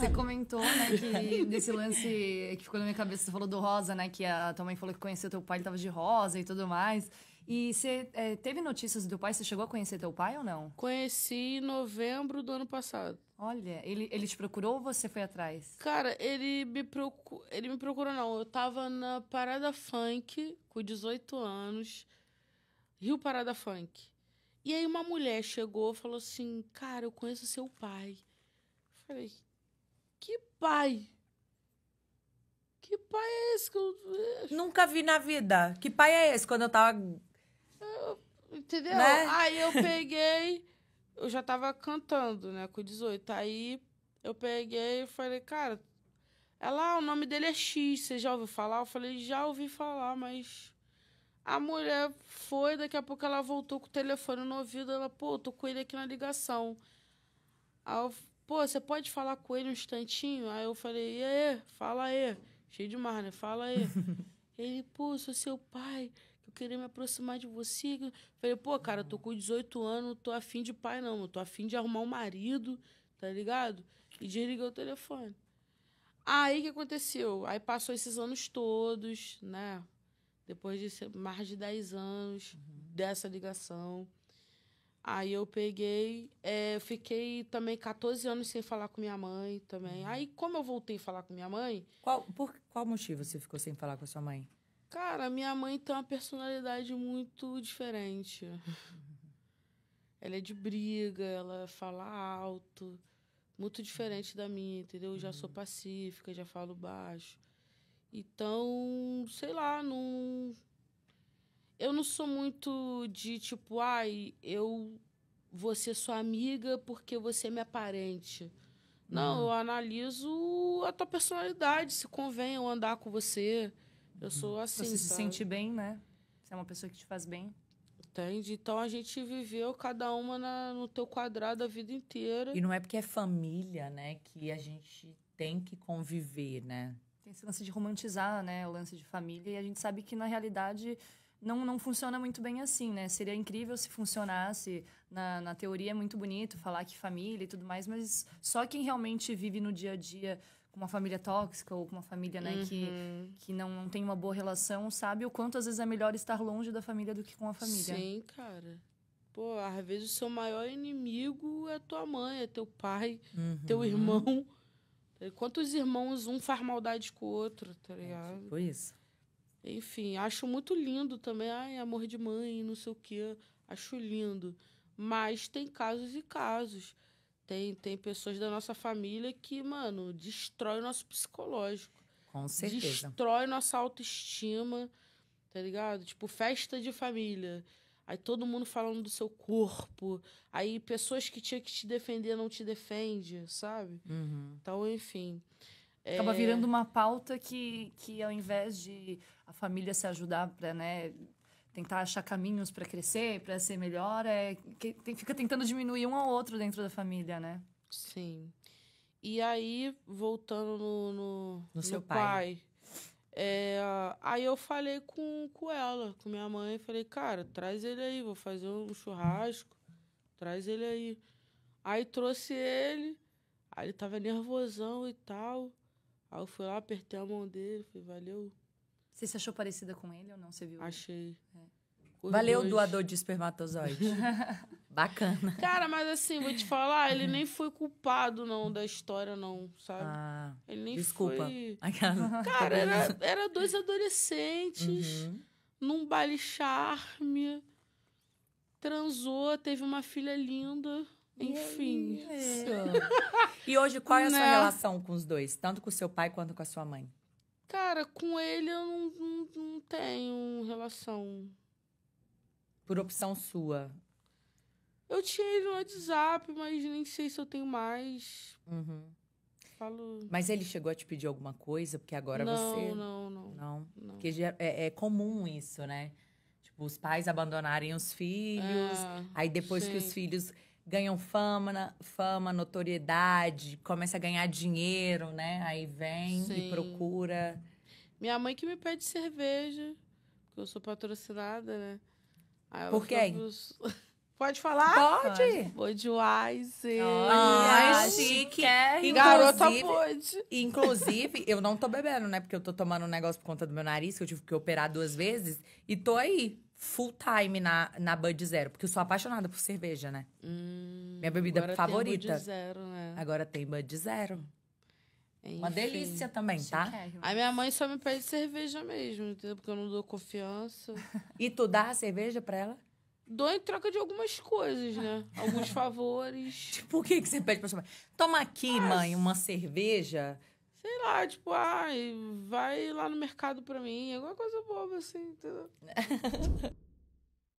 Você comentou, né, que é. desse lance que ficou na minha cabeça, você falou do rosa, né, que a tua mãe falou que conheceu teu pai, ele tava de rosa e tudo mais. E você é, teve notícias do teu pai? Você chegou a conhecer teu pai ou não? Conheci em novembro do ano passado. Olha, ele, ele te procurou ou você foi atrás? Cara, ele me procurou. Ele me procurou, não. Eu tava na Parada Funk com 18 anos. Rio Parada Funk. E aí uma mulher chegou e falou assim: Cara, eu conheço seu pai. Eu falei, que pai! Que pai é esse? Que eu... Nunca vi na vida. Que pai é esse? Quando eu tava. Eu, entendeu? Né? Aí eu peguei. eu já tava cantando, né? Com 18. Aí eu peguei e falei, cara, ela, o nome dele é X, você já ouviu falar? Eu falei, já ouvi falar, mas. A mulher foi, daqui a pouco ela voltou com o telefone no ouvido, ela, pô, tô com ele aqui na ligação. Aí eu pô, você pode falar com ele um instantinho? Aí eu falei, e aí, fala aí. Cheio de mar, né? Fala aí. ele, pô, sou seu pai, eu queria me aproximar de você. Eu falei, pô, cara, tô com 18 anos, tô afim de pai, não. Tô afim de arrumar um marido, tá ligado? E desligou o telefone. Aí o que aconteceu? Aí passou esses anos todos, né? Depois de mais de 10 anos uhum. dessa ligação. Aí eu peguei, é, fiquei também 14 anos sem falar com minha mãe também. Uhum. Aí como eu voltei a falar com minha mãe. Qual, por qual motivo você ficou sem falar com a sua mãe? Cara, minha mãe tem uma personalidade muito diferente. Uhum. ela é de briga, ela fala alto, muito diferente da minha, entendeu? Eu já sou uhum. pacífica, já falo baixo. Então, sei lá, não eu não sou muito de tipo, ai, eu vou ser sua amiga porque você é minha parente. Não, não. Uhum. eu analiso a tua personalidade, se convém eu andar com você. Eu uhum. sou assim. Você se sentir sente bem, né? Você é uma pessoa que te faz bem. Entende? Então a gente viveu cada uma na, no teu quadrado a vida inteira. E não é porque é família, né, que a gente tem que conviver, né? Tem esse lance de romantizar, né, o lance de família. E a gente sabe que na realidade não, não funciona muito bem assim, né? Seria incrível se funcionasse. Na, na teoria é muito bonito falar que família e tudo mais, mas só quem realmente vive no dia a dia com uma família tóxica ou com uma família né, uhum. que, que não, não tem uma boa relação sabe o quanto às vezes é melhor estar longe da família do que com a família. Sim, cara. Pô, às vezes o seu maior inimigo é tua mãe, é teu pai, uhum. teu irmão. Quantos irmãos um faz maldade com o outro, tá ligado? É, tipo isso. Enfim, acho muito lindo também. Ai, amor de mãe, não sei o quê. Acho lindo. Mas tem casos e casos. Tem, tem pessoas da nossa família que, mano, destrói o nosso psicológico. Com certeza. Destrói nossa autoestima, tá ligado? Tipo, festa de família. Aí todo mundo falando do seu corpo. Aí pessoas que tinha que te defender não te defende, sabe? Uhum. Então, enfim. Acaba é... virando uma pauta que, que ao invés de a família se ajudar para, né, tentar achar caminhos para crescer, para ser melhor, é que tem, fica tentando diminuir um ao outro dentro da família, né? Sim. E aí, voltando no, no, no, no seu pai, pai é, aí eu falei com, com ela, com minha mãe, falei, cara, traz ele aí, vou fazer um churrasco, traz ele aí. Aí trouxe ele, aí ele tava nervosão e tal. Aí eu fui lá, apertei a mão dele, falei, valeu, você se achou parecida com ele ou não? Você viu? Achei. É. Valeu, dois. doador de espermatozoide. Bacana. Cara, mas assim, vou te falar, ele nem foi culpado, não, da história, não, sabe? Ah, ele nem desculpa. foi... Desculpa. Cara, era, era dois adolescentes uhum. num baile charme, transou, teve uma filha linda... Enfim. Isso. e hoje, qual é a sua né? relação com os dois? Tanto com o seu pai quanto com a sua mãe? Cara, com ele eu não, não, não tenho relação. Por opção sua? Eu tinha ele no WhatsApp, mas nem sei se eu tenho mais. Uhum. Falo... Mas ele chegou a te pedir alguma coisa? Porque agora não, você. Não, não, não. Não. Porque é, é comum isso, né? Tipo, os pais abandonarem os filhos, é, aí depois sim. que os filhos ganham fama, fama, notoriedade, começa a ganhar dinheiro, né? Aí vem sim. e procura. Minha mãe que me pede cerveja, porque eu sou patrocinada, né? Por quem? Pode falar? Pode. Budweiser. Olha, Ai, ah, chique. E é garota pode. Inclusive, eu não tô bebendo, né? Porque eu tô tomando um negócio por conta do meu nariz, que eu tive que operar duas vezes. E tô aí, full time na, na Bud Zero. Porque eu sou apaixonada por cerveja, né? Hum, Minha bebida favorita. Tem Bud Zero, né? Agora tem Bud Zero. Enfim. Uma delícia também, tá? A minha mãe só me pede cerveja mesmo, entendeu? Porque eu não dou confiança. e tu dá a cerveja pra ela? Dou em troca de algumas coisas, né? Alguns favores. tipo, o que, que você pede pra sua mãe? Toma aqui, ah, mãe, uma cerveja. Sei lá, tipo, ai, vai lá no mercado pra mim. Alguma coisa boba, assim, entendeu?